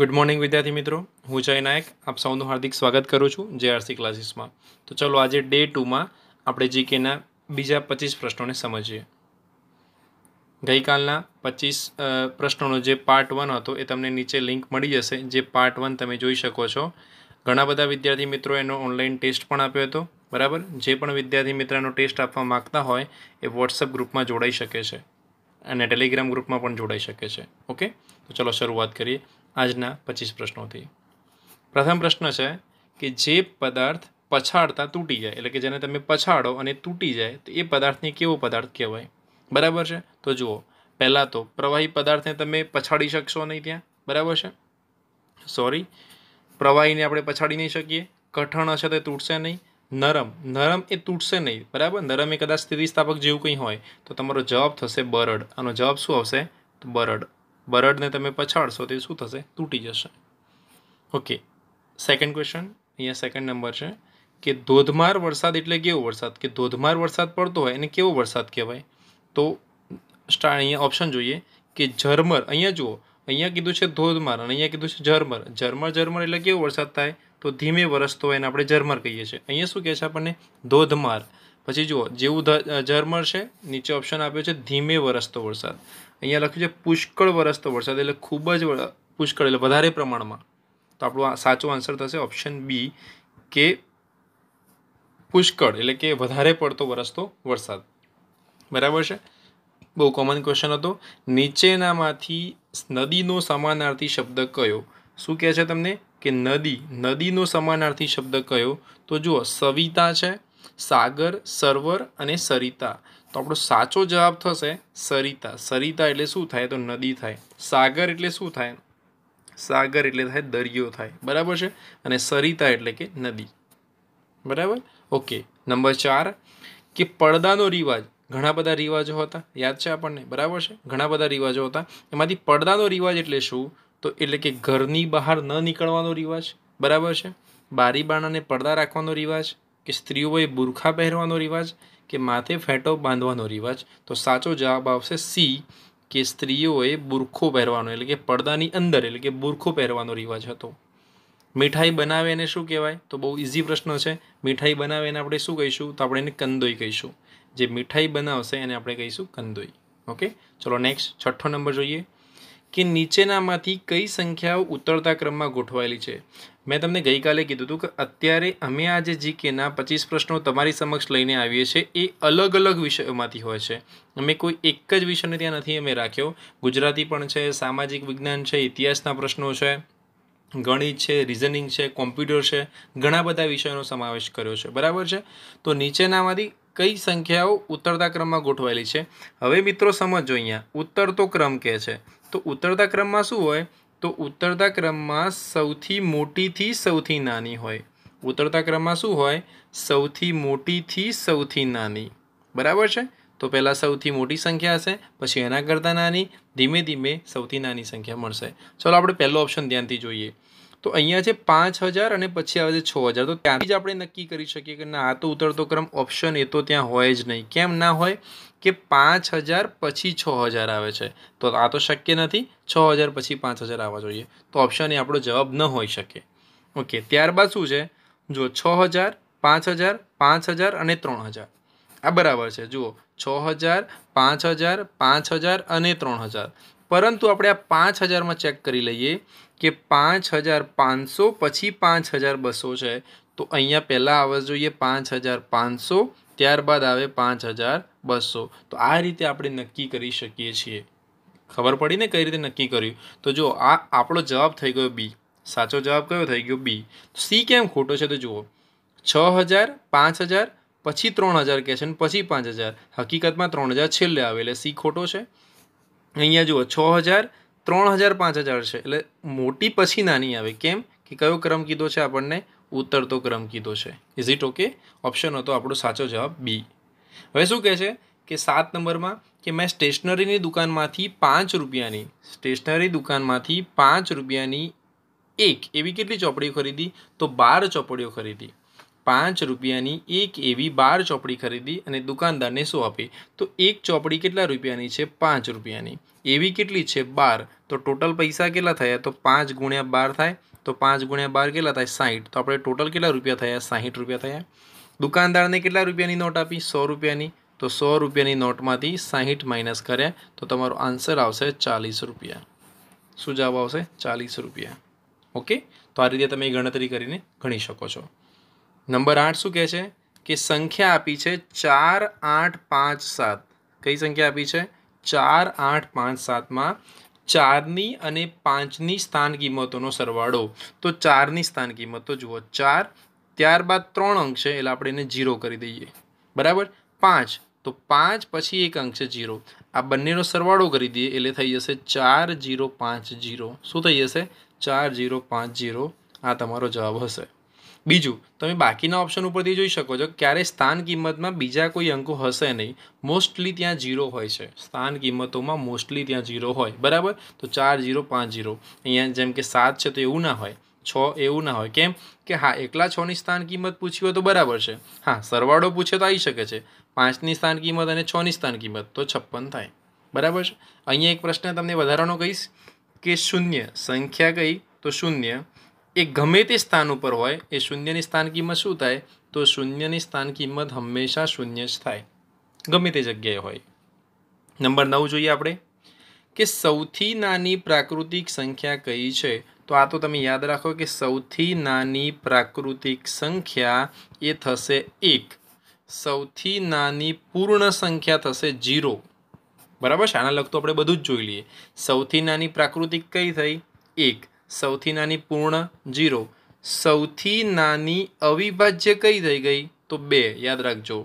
Good morning વિદ્યાર્થી મિત્રો હું જય નાયક આપ સૌનું હાર્દિક સ્વાગત કરું છું જે આરસી ક્લાસીસમાં તો ચલો આજે ડે ટુમાં આપણે જીકેના બીજા પચીસ પ્રશ્નોને સમજીએ ગઈકાલના પચીસ પ્રશ્નોનો જે પાર્ટ વન હતો એ તમને નીચે લિંક મળી જશે જે પાર્ટ વન તમે જોઈ શકો છો ઘણા બધા વિદ્યાર્થી મિત્રો એનો ઓનલાઈન ટેસ્ટ પણ આપ્યો હતો બરાબર જે પણ વિદ્યાર્થી મિત્રનો ટેસ્ટ આપવા માગતા હોય એ વોટ્સઅપ ગ્રુપમાં જોડાઈ શકે છે અને ટેલિગ્રામ ગ્રુપમાં પણ જોડાઈ શકે છે ઓકે તો ચલો શરૂઆત કરીએ આજના પચીસ પ્રશ્નોથી પ્રથમ પ્રશ્ન છે કે જે પદાર્થ પછાડતા તૂટી જાય એટલે કે જેને તમે પછાડો અને તૂટી જાય તો એ પદાર્થને કેવો પદાર્થ કહેવાય બરાબર છે તો જુઓ પહેલાં તો પ્રવાહી પદાર્થને તમે પછાડી શકશો નહીં ત્યાં બરાબર છે સોરી પ્રવાહીને આપણે પછાડી નહીં શકીએ કઠણ હશે તો તૂટશે નહીં નરમ નરમ એ તૂટશે નહીં બરાબર નરમ એ કદાચ સ્થિતિસ્થાપક જેવું કંઈ હોય તો તમારો જવાબ થશે બરડ આનો જવાબ શું આવશે તો બરડ બરડને તમે પછાડશો તે શું થશે તૂટી જશે ઓકે સેકન્ડ ક્વેશ્ચન અહીંયા સેકન્ડ નંબર છે કે ધોધમાર વરસાદ એટલે કેવો વરસાદ કે ધોધમાર વરસાદ પડતો હોય એને કેવો વરસાદ કહેવાય તો સ્ટા અહીંયા ઓપ્શન જોઈએ કે ઝરમર અહીંયા જુઓ અહીંયા કીધું છે ધોધમાર અને અહીંયા કીધું છે ઝરમર ઝરમર ઝરમર એટલે કેવો વરસાદ થાય તો ધીમે વરસતો હોય એને આપણે ઝરમર કહીએ છીએ અહીંયા શું કહે છે આપણને ધોધમાર પછી જુઓ જેવું ઝરમર છે નીચે ઓપ્શન આપ્યો છે ધીમે વરસતો વરસાદ અહીંયા લખ્યું છે પુષ્કળ વરસતો વરસાદ એટલે ખૂબ જ પુષ્કળ એટલે વધારે પ્રમાણમાં તો આપણો સાચો આન્સર થશે ઓપ્શન બી કે પુષ્કળ એટલે કે વધારે પડતો વરસતો વરસાદ બરાબર છે બહુ કોમન ક્વેશ્ચન હતો નીચેનામાંથી નદીનો સમાનાર્થી શબ્દ કયો શું કહે છે તમને કે નદી નદીનો સમાનાર્થી શબ્દ કયો તો જુઓ સવિતા છે સાગર સરોવર અને સરિતા તો આપણો સાચો જવાબ થશે સરિતા સરિતા એટલે શું થાય તો નદી થાય સાગર એટલે શું થાય સાગર એટલે થાય દરિયો થાય બરાબર છે અને સરિતા એટલે કે નદી બરાબર ઓકે નંબર ચાર કે પડદાનો રિવાજ ઘણા બધા રિવાજો હતા યાદ છે આપણને બરાબર છે ઘણા બધા રિવાજો હતા એમાંથી પડદાનો રિવાજ એટલે શું તો એટલે કે ઘરની બહાર ન નીકળવાનો રિવાજ બરાબર છે બારી બારણાને પડદા રાખવાનો રિવાજ કે સ્ત્રીઓએ બુરખા પહેરવાનો રિવાજ કે માથે ફેંટો બાંધવાનો રિવાજ તો સાચો જવાબ આવશે સી કે સ્ત્રીઓએ બુરખો પહેરવાનો એટલે કે પડદાની અંદર એટલે કે બુરખો પહેરવાનો રિવાજ હતો મીઠાઈ બનાવે એને શું કહેવાય તો બહુ ઇઝી પ્રશ્ન છે મીઠાઈ બનાવે એને આપણે શું કહીશું તો આપણે એને કંદોઈ કહીશું જે મીઠાઈ બનાવશે એને આપણે કહીશું કંદોઈ ઓકે ચલો નેક્સ્ટ છઠ્ઠો નંબર જોઈએ કે નીચેનામાંથી કઈ સંખ્યાઓ ઉતરતા ક્રમમાં ગોઠવાયેલી છે મેં તમને ગઈકાલે કીધું હતું કે અત્યારે અમે આજે જીકેના પચીસ પ્રશ્નો તમારી સમક્ષ લઈને આવીએ છીએ એ અલગ અલગ વિષયોમાંથી હોય છે અમે કોઈ એક જ વિષયને ત્યાં નથી અમે રાખ્યો ગુજરાતી પણ છે સામાજિક વિજ્ઞાન છે ઇતિહાસના પ્રશ્નો છે ગણિત છે રિઝનિંગ છે કોમ્પ્યુટર છે ઘણા બધા વિષયોનો સમાવેશ કર્યો છે બરાબર છે તો નીચેનામાંથી કઈ સંખ્યાઓ ઉતરતા ક્રમમાં ગોઠવાયેલી છે હવે મિત્રો સમજો અહીંયા ઉતરતો ક્રમ કહે છે તો ઉતરતા ક્રમમાં શું હોય તો ઉતરતા ક્રમમાં સૌથી મોટીથી સૌથી નાની હોય ઉતરતા ક્રમમાં શું હોય સૌથી મોટીથી સૌથી નાની બરાબર છે તો પહેલાં સૌથી મોટી સંખ્યા હશે પછી એના કરતાં નાની ધીમે ધીમે સૌથી નાની સંખ્યા મળશે ચલો આપણે પહેલો ઓપ્શન ધ્યાનથી જોઈએ તો અહીંયા છે પાંચ હજાર અને પછી આવે છે છ હજાર તો ત્યાંથી જ આપણે નક્કી કરી શકીએ કે ના આ તો ઉતરતો ક્રમ ઓપ્શન એ તો ત્યાં હોય જ નહીં કેમ ના હોય કે પાંચ હજાર પછી છ હજાર આવે છે તો આ તો શક્ય નથી છ હજાર પછી પાંચ હજાર આવવા જોઈએ તો ઓપ્શન એ આપણો જવાબ ન હોઈ શકે ઓકે ત્યારબાદ શું છે જુઓ છ હજાર પાંચ હજાર પાંચ હજાર અને ત્રણ હજાર આ બરાબર છે જુઓ છ હજાર પાંચ હજાર પાંચ હજાર અને ત્રણ હજાર પરંતુ આપણે આ પાંચ હજારમાં ચેક કરી લઈએ કે પાંચ હજાર પાંચસો પછી પાંચ હજાર બસો છે તો અહીંયા પહેલાં આવવા જોઈએ પાંચ હજાર પાંચસો ત્યારબાદ આવે પાંચ હજાર બસો તો આ રીતે આપણે નક્કી કરી શકીએ છીએ ખબર પડી ને કઈ રીતે નક્કી કર્યું તો જો આ આપણો જવાબ થઈ ગયો બી સાચો જવાબ કયો થઈ ગયો બી સી કેમ ખોટો છે તો જુઓ છ હજાર પાંચ હજાર પછી ત્રણ હજાર કહે છે ને પછી પાંચ હજાર હકીકતમાં ત્રણ હજાર છેલ્લે આવે એટલે સી ખોટો છે અહીંયા જુઓ છ હજાર ત્રણ હજાર પાંચ હજાર છે એટલે મોટી પછી નાની આવે કેમ કે કયો ક્રમ કીધો છે આપણને ઉતરતો ક્રમ કીધો છે ઇઝ ઇટ ઓકે ઓપ્શન હતો આપણો સાચો જવાબ બી હવે શું કહે છે કે સાત નંબરમાં કે મેં સ્ટેશનરીની દુકાનમાંથી પાંચ રૂપિયાની સ્ટેશનરી દુકાનમાંથી પાંચ રૂપિયાની એક એવી કેટલી ચોપડીઓ ખરીદી તો બાર ચોપડીઓ ખરીદી પાંચ રૂપિયાની એક એવી બાર ચોપડી ખરીદી અને દુકાનદારને શું આપી તો એક ચોપડી કેટલા રૂપિયાની છે પાંચ રૂપિયાની એવી કેટલી છે બાર તો ટોટલ પૈસા કેટલા થયા તો પાંચ ગુણ્યા બાર થાય તો પાંચ ગુણ્યા બાર કેટલા થાય સાહીઠ તો આપણે ટોટલ કેટલા રૂપિયા થયા સાહીઠ રૂપિયા થયા દુકાનદારને કેટલા રૂપિયાની નોટ આપી સો રૂપિયાની તો સો રૂપિયાની નોટમાંથી સાહીઠ માઇનસ કર્યા તો તમારો આન્સર આવશે ચાલીસ રૂપિયા શું જવાબ આવશે ચાલીસ રૂપિયા ઓકે તો આ રીતે તમે ગણતરી કરીને ગણી શકો છો નંબર આઠ શું કહે છે કે સંખ્યા આપી છે ચાર આઠ પાંચ સાત કઈ સંખ્યા આપી છે ચાર આઠ પાંચ સાતમાં ચારની અને પાંચની સ્થાન કિંમતોનો સરવાળો તો ચારની સ્થાન કિંમત તો જુઓ ચાર ત્યારબાદ ત્રણ અંક છે એટલે આપણે એને જીરો કરી દઈએ બરાબર પાંચ તો પાંચ પછી એક અંક છે જીરો આ બંનેનો સરવાળો કરી દઈએ એટલે થઈ જશે ચાર જીરો પાંચ જીરો શું થઈ જશે ચાર જીરો પાંચ જીરો આ તમારો જવાબ હશે બીજું તમે બાકીના ઓપ્શન ઉપરથી જોઈ શકો છો ક્યારે સ્થાન કિંમતમાં બીજા કોઈ અંકો હશે નહીં મોસ્ટલી ત્યાં જીરો હોય છે સ્થાન કિંમતોમાં મોસ્ટલી ત્યાં ઝીરો હોય બરાબર તો ચાર જીરો પાંચ ઝીરો અહીંયા જેમ કે સાત છે તો એવું ના હોય છ એવું ના હોય કેમ કે હા એકલા છની સ્થાન કિંમત પૂછી હોય તો બરાબર છે હા સરવાળો પૂછે તો આવી શકે છે પાંચની સ્થાન કિંમત અને છની સ્થાન કિંમત તો છપ્પન થાય બરાબર છે અહીંયા એક પ્રશ્ન તમને વધારાનો કહીશ કે શૂન્ય સંખ્યા કઈ તો શૂન્ય એ ગમે તે સ્થાન ઉપર હોય એ શૂન્યની સ્થાન કિંમત શું થાય તો શૂન્યની સ્થાન કિંમત હંમેશા શૂન્ય જ થાય ગમે તે જગ્યાએ હોય નંબર નવ જોઈએ આપણે કે સૌથી નાની પ્રાકૃતિક સંખ્યા કઈ છે તો આ તો તમે યાદ રાખો કે સૌથી નાની પ્રાકૃતિક સંખ્યા એ થશે એક સૌથી નાની પૂર્ણ સંખ્યા થશે જીરો બરાબર છે આના લગતું આપણે બધું જ જોઈ લઈએ સૌથી નાની પ્રાકૃતિક કઈ થઈ એક સૌથી નાની પૂર્ણ જીરો સૌથી નાની અવિભાજ્ય કઈ થઈ ગઈ તો બે યાદ રાખજો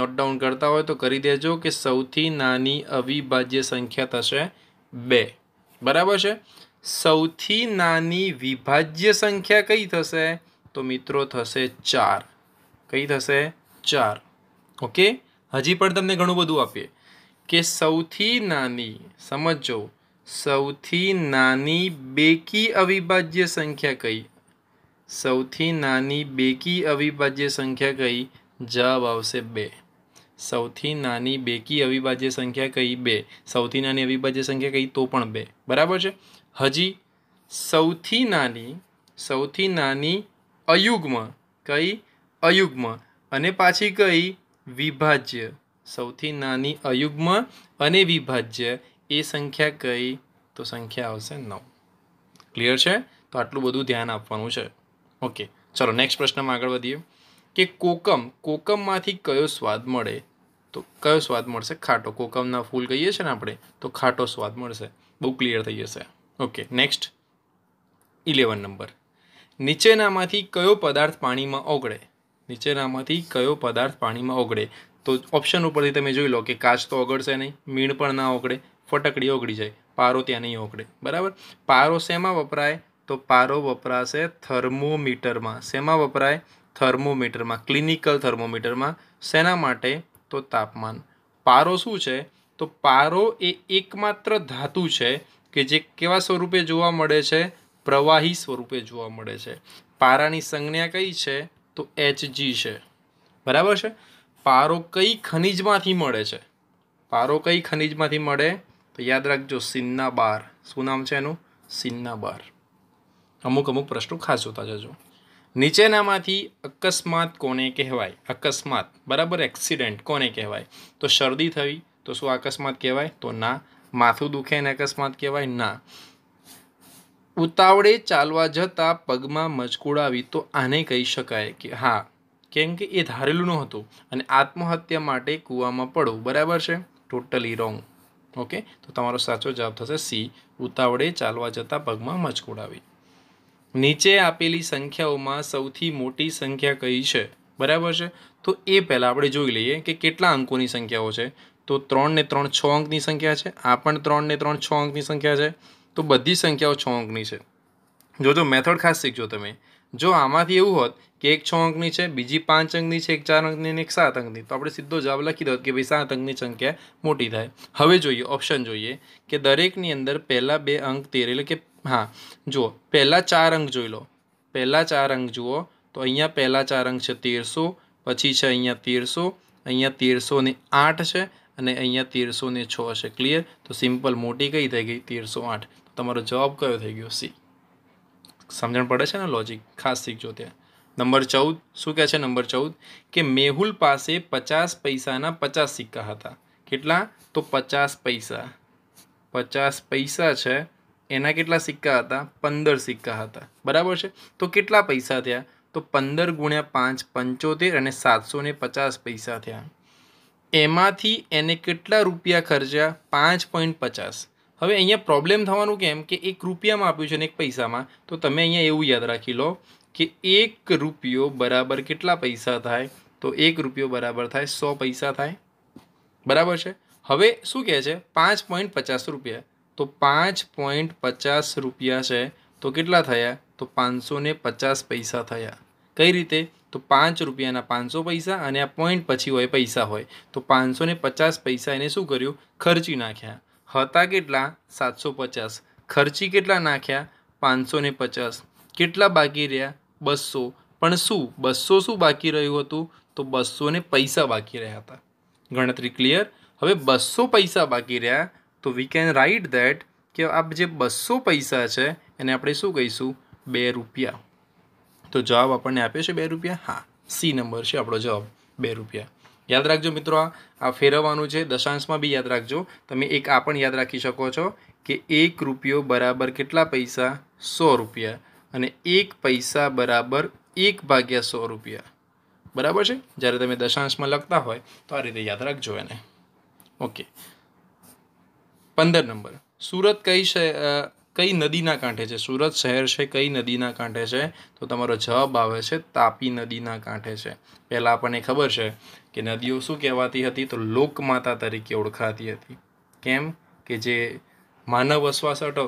નોટ ડાઉન કરતા હોય તો કરી દેજો કે સૌથી નાની અવિભાજ્ય સંખ્યા થશે બે બરાબર છે સૌથી નાની વિભાજ્ય સંખ્યા કઈ થશે તો મિત્રો થશે ચાર કઈ થશે ચાર ઓકે હજી પણ તમને ઘણું બધું આપીએ કે સૌથી નાની સમજો સૌથી નાની બેકી અવિભાજ્ય સંખ્યા કઈ સૌથી નાની બેકી અવિભાજ્ય સંખ્યા કઈ જવાબ આવશે બે સૌથી નાની બેકી અવિભાજ્ય સંખ્યા કઈ બે સૌથી નાની અવિભાજ્ય સંખ્યા કઈ તો પણ બે બરાબર છે હજી સૌથી નાની સૌથી નાની અયુગ્મ કઈ અયુગ્મ અને પાછી કઈ વિભાજ્ય સૌથી નાની અયુગ્મ અને વિભાજ્ય એ સંખ્યા કઈ તો સંખ્યા આવશે નવ ક્લિયર છે તો આટલું બધું ધ્યાન આપવાનું છે ઓકે ચલો નેક્સ્ટ પ્રશ્નમાં આગળ વધીએ કે કોકમ કોકમમાંથી કયો સ્વાદ મળે તો કયો સ્વાદ મળશે ખાટો કોકમના ફૂલ કહીએ છીએ ને આપણે તો ખાટો સ્વાદ મળશે બહુ ક્લિયર થઈ જશે ઓકે નેક્સ્ટ ઇલેવન નંબર નીચેનામાંથી કયો પદાર્થ પાણીમાં ઓગળે નીચેનામાંથી કયો પદાર્થ પાણીમાં ઓગળે તો ઓપ્શન ઉપરથી તમે જોઈ લો કે કાચ તો ઓગળશે નહીં મીણ પણ ના ઓગળે ફટકડી ઓગળી જાય પારો ત્યાં નહીં ઓગળે બરાબર પારો શેમાં વપરાય તો પારો વપરાશે થર્મોમીટરમાં શેમાં વપરાય થર્મોમીટરમાં ક્લિનિકલ થર્મોમીટરમાં શેના માટે તો તાપમાન પારો શું છે તો પારો એ એકમાત્ર ધાતુ છે કે જે કેવા સ્વરૂપે જોવા મળે છે પ્રવાહી સ્વરૂપે જોવા મળે છે પારાની સંજ્ઞા કઈ છે તો એચજી છે બરાબર છે પારો કઈ ખનિજમાંથી મળે છે પારો કઈ ખનિજમાંથી મળે તો યાદ રાખજો સિન્ના બાર શું નામ છે એનું સિન્ના બાર અમુક અમુક પ્રશ્નો ખાસ જોતા જજો નીચેનામાંથી અકસ્માત કોને કહેવાય અકસ્માત બરાબર એક્સિડન્ટ કોને કહેવાય તો શરદી થવી તો શું અકસ્માત કહેવાય તો ના માથું દુખે ને અકસ્માત કહેવાય ના ઉતાવળે ચાલવા જતાં પગમાં મચકુડ આવી તો આને કહી શકાય કે હા કેમ કે એ ધારેલું નહોતું અને આત્મહત્યા માટે કૂવામાં પડવું બરાબર છે ટોટલી રોંગ ઓકે તો તમારો સાચો જવાબ થશે સી ઉતાવળે ચાલવા જતાં પગમાં મચકોડાવી નીચે આપેલી સંખ્યાઓમાં સૌથી મોટી સંખ્યા કઈ છે બરાબર છે તો એ પહેલાં આપણે જોઈ લઈએ કે કેટલા અંકોની સંખ્યાઓ છે તો ત્રણને ત્રણ છ અંકની સંખ્યા છે આ પણ ત્રણને ત્રણ છ અંકની સંખ્યા છે તો બધી સંખ્યાઓ છ અંકની છે જો જો મેથડ ખાસ શીખજો તમે જો આમાંથી એવું હોત કે એક છ અંકની છે બીજી પાંચ અંકની છે એક ચાર અંકની અને એક સાત અંકની તો આપણે સીધો જવાબ લખી દો કે ભાઈ સાત અંકની સંખ્યા મોટી થાય હવે જોઈએ ઓપ્શન જોઈએ કે દરેકની અંદર પહેલાં બે અંક તેર એટલે કે હા જુઓ પહેલાં ચાર અંક જોઈ લો પહેલાં ચાર અંક જુઓ તો અહીંયા પહેલાં ચાર અંક છે તેરસો પછી છે અહીંયા તેરસો અહીંયા તેરસો ને આઠ છે અને અહીંયા તેરસો ને છ છે ક્લિયર તો સિમ્પલ મોટી કઈ થઈ ગઈ તેરસો આઠ તમારો જવાબ કયો થઈ ગયો સી સમજણ પડે છે ને લોજિક ખાસ શીખજો ત્યાં નંબર ચૌદ શું કહે છે નંબર ચૌદ કે મેહુલ પાસે પચાસ પૈસાના પચાસ સિક્કા હતા કેટલા તો પચાસ પૈસા પચાસ પૈસા છે એના કેટલા સિક્કા હતા પંદર સિક્કા હતા બરાબર છે તો કેટલા પૈસા થયા તો પંદર ગુણ્યા પાંચ પંચોતેર અને સાતસો ને પચાસ પૈસા થયા એમાંથી એને કેટલા રૂપિયા ખર્ચ્યા પાંચ પોઈન્ટ પચાસ હવે અહીંયા પ્રોબ્લેમ થવાનું કેમ કે એક રૂપિયામાં આપ્યું છે ને એક પૈસામાં તો તમે અહીંયા એવું યાદ રાખી લો કે એક રૂપિયો બરાબર કેટલા પૈસા થાય તો એક રૂપિયો બરાબર થાય સો પૈસા થાય બરાબર છે હવે શું કહે છે પાંચ પોઈન્ટ પચાસ રૂપિયા તો પાંચ પોઈન્ટ પચાસ રૂપિયા છે તો કેટલા થયા તો પાંચસો પચાસ પૈસા થયા કઈ રીતે તો પાંચ રૂપિયાના પાંચસો પૈસા અને આ પોઈન્ટ પછી હોય પૈસા હોય તો પાંચસો પચાસ પૈસા એને શું કર્યું ખર્ચી નાખ્યા હતા કેટલા સાતસો પચાસ ખર્ચી કેટલા નાખ્યા પાંચસો ને પચાસ કેટલા બાકી રહ્યા બસો પણ શું બસો શું બાકી રહ્યું હતું તો બસો ને પૈસા બાકી રહ્યા હતા ગણતરી ક્લિયર હવે બસો પૈસા બાકી રહ્યા તો વી કેન રાઇટ દેટ કે આ જે બસો પૈસા છે એને આપણે શું કહીશું બે રૂપિયા તો જવાબ આપણને આપ્યો છે બે રૂપિયા હા સી નંબર છે આપણો જવાબ બે રૂપિયા યાદ રાખજો મિત્રો આ ફેરવવાનું છે દશાંશમાં બી યાદ રાખજો તમે એક આ પણ યાદ રાખી શકો છો કે એક રૂપિયો બરાબર કેટલા પૈસા સો રૂપિયા અને એક પૈસા બરાબર એક ભાગ્યા સો રૂપિયા બરાબર છે જ્યારે તમે દશાંશમાં લખતા હોય તો આ રીતે યાદ રાખજો એને ઓકે પંદર નંબર સુરત કઈ કઈ નદીના કાંઠે છે સુરત શહેર છે કઈ નદીના કાંઠે છે તો તમારો જવાબ આવે છે તાપી નદીના કાંઠે છે પહેલાં આપણને ખબર છે કે નદીઓ શું કહેવાતી હતી તો લોકમાતા તરીકે ઓળખાતી હતી કેમ કે જે માનવ વસવાસટ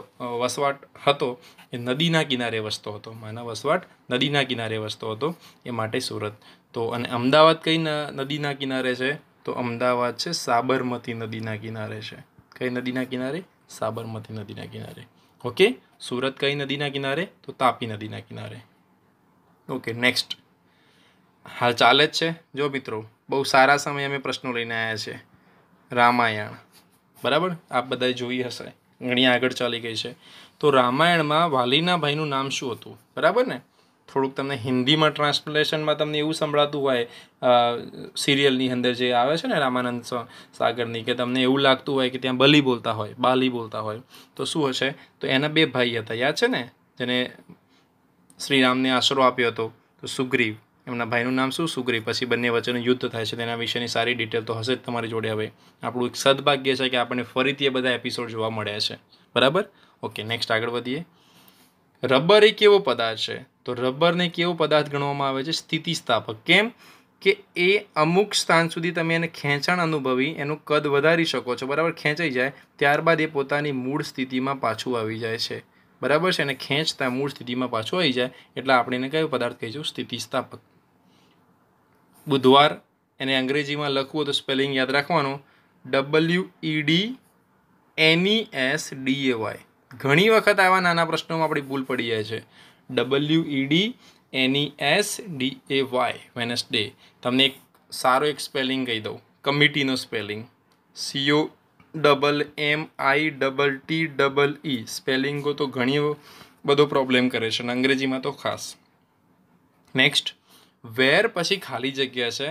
વસવાટ હતો એ નદીના કિનારે વસતો હતો માનવ વસવાટ નદીના કિનારે વસતો હતો એ માટે સુરત તો અને અમદાવાદ કઈ નદીના કિનારે છે તો અમદાવાદ છે સાબરમતી નદીના કિનારે છે કઈ નદીના કિનારે સાબરમતી નદીના કિનારે ઓકે સુરત કઈ નદીના કિનારે તો તાપી નદીના કિનારે ઓકે નેક્સ્ટ હા ચાલે જ છે જો મિત્રો બહુ સારા સમયે અમે પ્રશ્નો લઈને આવ્યા છે રામાયણ બરાબર આપ બધાએ જોઈ હશે ઘણી આગળ ચાલી ગઈ છે તો રામાયણમાં વાલીના ભાઈનું નામ શું હતું બરાબર ને થોડુંક તમને હિન્દીમાં ટ્રાન્સલેશનમાં તમને એવું સંભળાતું હોય સિરિયલની અંદર જે આવે છે ને રામાનંદ સાગરની કે તમને એવું લાગતું હોય કે ત્યાં બલી બોલતા હોય બાલી બોલતા હોય તો શું હશે તો એના બે ભાઈ હતા યાદ છે ને જેને શ્રીરામને આશરો આપ્યો હતો તો સુગ્રીવ એમના ભાઈનું નામ શું સુગ્રી પછી બંને વચ્ચેનું યુદ્ધ થાય છે તેના વિશેની સારી ડિટેલ તો હશે જ તમારી જોડે હવે આપણું એક સદભાગ્ય છે કે આપણને ફરીથી એ બધા એપિસોડ જોવા મળ્યા છે બરાબર ઓકે નેક્સ્ટ આગળ વધીએ રબર એ કેવો પદાર્થ છે તો રબરને કેવો પદાર્થ ગણવામાં આવે છે સ્થિતિસ્થાપક કેમ કે એ અમુક સ્થાન સુધી તમે એને ખેંચાણ અનુભવી એનું કદ વધારી શકો છો બરાબર ખેંચાઈ જાય ત્યારબાદ એ પોતાની મૂળ સ્થિતિમાં પાછું આવી જાય છે બરાબર છે એને ખેંચતા મૂળ સ્થિતિમાં પાછું આવી જાય એટલે આપણે એને કયો પદાર્થ કહીશું સ્થિતિસ્થાપક બુધવાર એને અંગ્રેજીમાં લખવું તો સ્પેલિંગ યાદ રાખવાનું W E D N E S D A ઘણી વખત આવા નાના પ્રશ્નોમાં આપણી ભૂલ પડી જાય છે W E D N E S D A વેનસડે તમને એક સારો એક સ્પેલિંગ કહી દઉં કમિટીનો spelling C O double M I double T double E સ્પેલિંગો તો ઘણી બધો પ્રોબ્લેમ કરે છે અને અંગ્રેજીમાં તો ખાસ નેક્સ્ટ વેર પછી ખાલી જગ્યા છે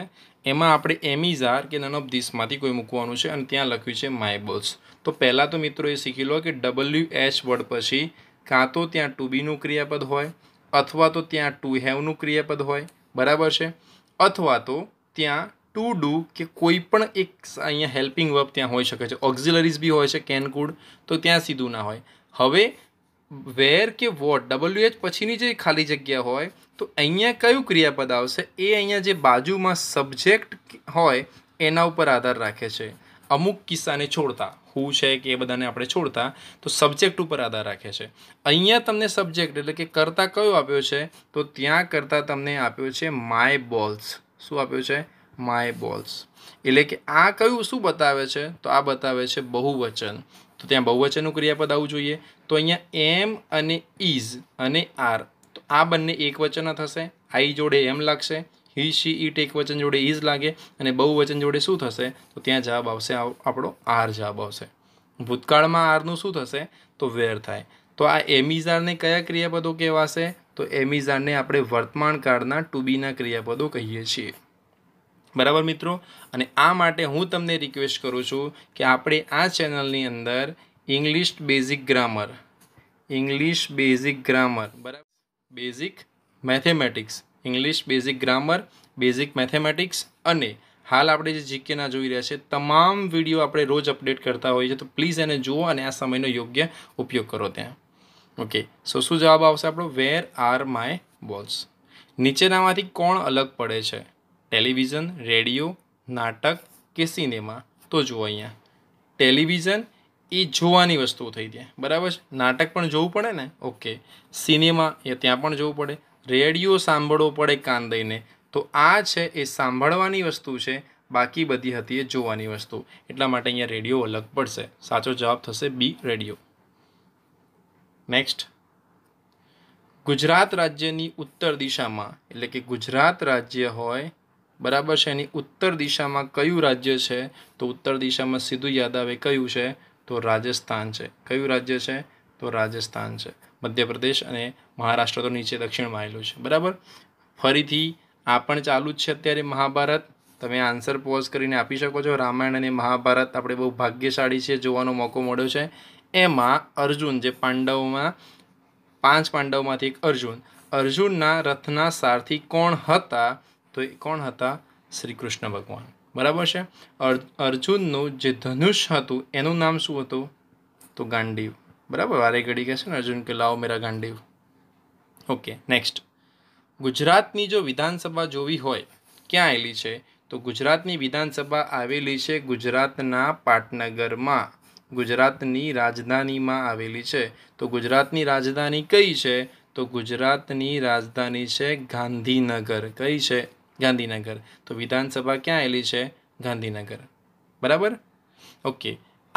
એમાં આપણે એમીઝાર કે નન ઓફ ધીસમાંથી કોઈ મૂકવાનું છે અને ત્યાં લખ્યું છે માય બોસ તો પહેલાં તો મિત્રો એ શીખી લો કે ડબલ્યુ એચ વર્ડ પછી કાં તો ત્યાં ટુ બીનું ક્રિયાપદ હોય અથવા તો ત્યાં ટુ હેવનું ક્રિયાપદ હોય બરાબર છે અથવા તો ત્યાં ટુ ડુ કે કોઈ પણ એક અહીંયા હેલ્પિંગ વર્બ ત્યાં હોઈ શકે છે ઓક્ઝિલરીઝ બી હોય છે કેન કુડ તો ત્યાં સીધું ના હોય હવે વેર કે વોટ ડબલ્યુ એચ પછીની જે ખાલી જગ્યા હોય તો અહીંયા કયું ક્રિયાપદ આવશે એ અહીંયા જે બાજુમાં સબ્જેક્ટ હોય એના ઉપર આધાર રાખે છે અમુક કિસ્સાને છોડતા હું છે કે એ બધાને આપણે છોડતા તો સબ્જેક્ટ ઉપર આધાર રાખે છે અહીંયા તમને સબ્જેક્ટ એટલે કે કરતા કયો આપ્યો છે તો ત્યાં કરતા તમને આપ્યો છે માય બોલ્સ શું આપ્યો છે માય બોલ્સ એટલે કે આ કયું શું બતાવે છે તો આ બતાવે છે બહુવચન તો ત્યાં બહુવચનનું ક્રિયાપદ આવવું જોઈએ તો અહીંયા એમ અને ઇઝ અને આર તો આ બંને એકવચન થશે આઈ જોડે એમ લાગશે હી શી ઈટ એકવચન જોડે ઇઝ લાગે અને બહુવચન જોડે શું થશે તો ત્યાં જવાબ આવશે આપણો આર જવાબ આવશે ભૂતકાળમાં આરનું શું થશે તો વેર થાય તો આ એમિઝારને કયા ક્રિયાપદો કહેવાશે તો એમિઝારને આપણે વર્તમાન કાળના ટુબીના ક્રિયાપદો કહીએ છીએ બરાબર મિત્રો અને આ માટે હું તમને રિક્વેસ્ટ કરું છું કે આપણે આ ચેનલની અંદર English basic grammar English basic grammar બરાબર basic mathematics English basic grammar basic mathematics અને હાલ આપણે જે જીકેના જોઈ રહ્યા છે તમામ વિડીયો આપણે રોજ અપડેટ કરતા હોઈએ છીએ તો પ્લીઝ એને જુઓ અને આ સમયનો યોગ્ય ઉપયોગ કરો ત્યાં ઓકે સો શું જવાબ આવશે આપણો વેર આર માય બોલ્સ નીચેનામાંથી કોણ અલગ પડે છે ટેલિવિઝન રેડિયો નાટક કે સિનેમા તો જુઓ અહીંયા ટેલિવિઝન એ જોવાની વસ્તુ થઈ ત્યાં બરાબર છે નાટક પણ જોવું પડે ને ઓકે સિનેમા એ ત્યાં પણ જોવું પડે રેડિયો સાંભળવો પડે કાન દઈને તો આ છે એ સાંભળવાની વસ્તુ છે બાકી બધી હતી એ જોવાની વસ્તુ એટલા માટે અહીંયા રેડિયો અલગ પડશે સાચો જવાબ થશે બી રેડિયો નેક્સ્ટ ગુજરાત રાજ્યની ઉત્તર દિશામાં એટલે કે ગુજરાત રાજ્ય હોય બરાબર છે એની ઉત્તર દિશામાં કયું રાજ્ય છે તો ઉત્તર દિશામાં સીધું યાદ આવે કયું છે તો રાજસ્થાન છે કયું રાજ્ય છે તો રાજસ્થાન છે મધ્યપ્રદેશ અને મહારાષ્ટ્ર તો નીચે દક્ષિણમાં આવેલું છે બરાબર ફરીથી આ પણ ચાલુ જ છે અત્યારે મહાભારત તમે આન્સર પોઝ કરીને આપી શકો છો રામાયણ અને મહાભારત આપણે બહુ ભાગ્યશાળી છે જોવાનો મોકો મળ્યો છે એમાં અર્જુન જે પાંડવોમાં પાંચ પાંડવમાંથી એક અર્જુન અર્જુનના રથના સારથી કોણ હતા તો એ કોણ હતા શ્રી કૃષ્ણ ભગવાન બરાબર છે અર્જુનનું જે ધનુષ હતું એનું નામ શું હતું તો ગાંડીવ બરાબર વારે ઘડી છે ને અર્જુન કે લાવો મેરા ગાંડીવ ઓકે નેક્સ્ટ ગુજરાતની જો વિધાનસભા જોવી હોય ક્યાં આવેલી છે તો ગુજરાતની વિધાનસભા આવેલી છે ગુજરાતના પાટનગરમાં ગુજરાતની રાજધાનીમાં આવેલી છે તો ગુજરાતની રાજધાની કઈ છે તો ગુજરાતની રાજધાની છે ગાંધીનગર કઈ છે ગાંધીનગર તો વિધાનસભા ક્યાં આવેલી છે ગાંધીનગર બરાબર ઓકે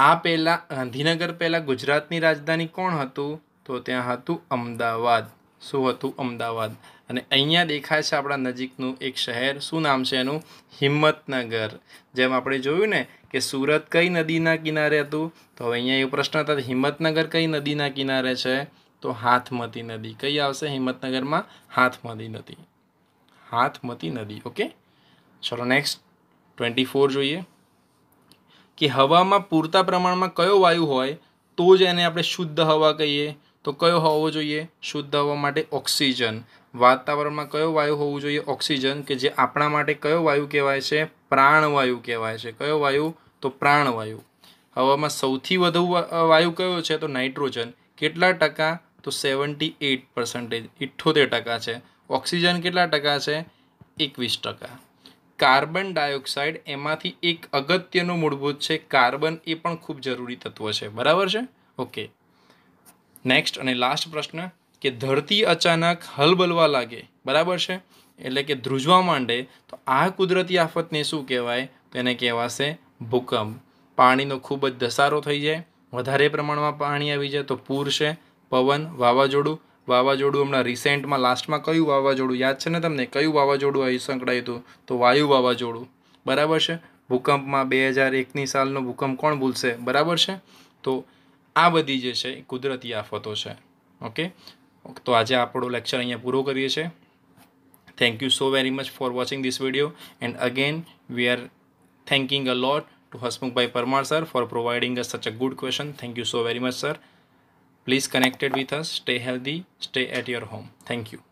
આ પહેલાં ગાંધીનગર પહેલાં ગુજરાતની રાજધાની કોણ હતું તો ત્યાં હતું અમદાવાદ શું હતું અમદાવાદ અને અહીંયા દેખાય છે આપણા નજીકનું એક શહેર શું નામ છે એનું હિંમતનગર જેમ આપણે જોયું ને કે સુરત કઈ નદીના કિનારે હતું તો હવે અહીંયા એ પ્રશ્ન હતા હિંમતનગર કઈ નદીના કિનારે છે તો હાથમતી નદી કઈ આવશે હિંમતનગરમાં હાથમતી નદી હાથમતી નદી ઓકે ચલો નેક્સ્ટ ટ્વેન્ટી ફોર જોઈએ કે હવામાં પૂરતા પ્રમાણમાં કયો વાયુ હોય તો જ એને આપણે શુદ્ધ હવા કહીએ તો કયો હોવો જોઈએ શુદ્ધ હવા માટે ઓક્સિજન વાતાવરણમાં કયો વાયુ હોવું જોઈએ ઓક્સિજન કે જે આપણા માટે કયો વાયુ કહેવાય છે પ્રાણવાયુ કહેવાય છે કયો વાયુ તો પ્રાણવાયુ હવામાં સૌથી વધુ વાયુ કયો છે તો નાઇટ્રોજન કેટલા ટકા તો સેવન્ટી એઇટ પર્સન્ટેજ ઇઠ્ઠોતેર ટકા છે ઓક્સિજન કેટલા ટકા છે એકવીસ ટકા કાર્બન ડાયોક્સાઇડ એમાંથી એક અગત્યનું મૂળભૂત છે કાર્બન એ પણ ખૂબ જરૂરી તત્વ છે બરાબર છે ઓકે નેક્સ્ટ અને લાસ્ટ પ્રશ્ન કે ધરતી અચાનક હલબલવા લાગે બરાબર છે એટલે કે ધ્રુજવા માંડે તો આ કુદરતી આફતને શું કહેવાય તેને કહેવાશે ભૂકંપ પાણીનો ખૂબ જ ધસારો થઈ જાય વધારે પ્રમાણમાં પાણી આવી જાય તો પૂર છે પવન વાવાઝોડું વાવાઝોડું હમણાં રિસેન્ટમાં લાસ્ટમાં કયું વાવાઝોડું યાદ છે ને તમને કયું વાવાઝોડું અહીં સંકળાયું હતું તો વાયુ વાવાઝોડું બરાબર છે ભૂકંપમાં બે હજાર એકની સાલનો ભૂકંપ કોણ ભૂલશે બરાબર છે તો આ બધી જે છે એ કુદરતી આફતો છે ઓકે તો આજે આપણો લેક્ચર અહીંયા પૂરો કરીએ છીએ thank you so very much for watching this video and again we are thanking a lot to Hasmukh Parmar sir for for a such such good good thank you so very much sir Please connect it with us. Stay healthy. Stay at your home. Thank you.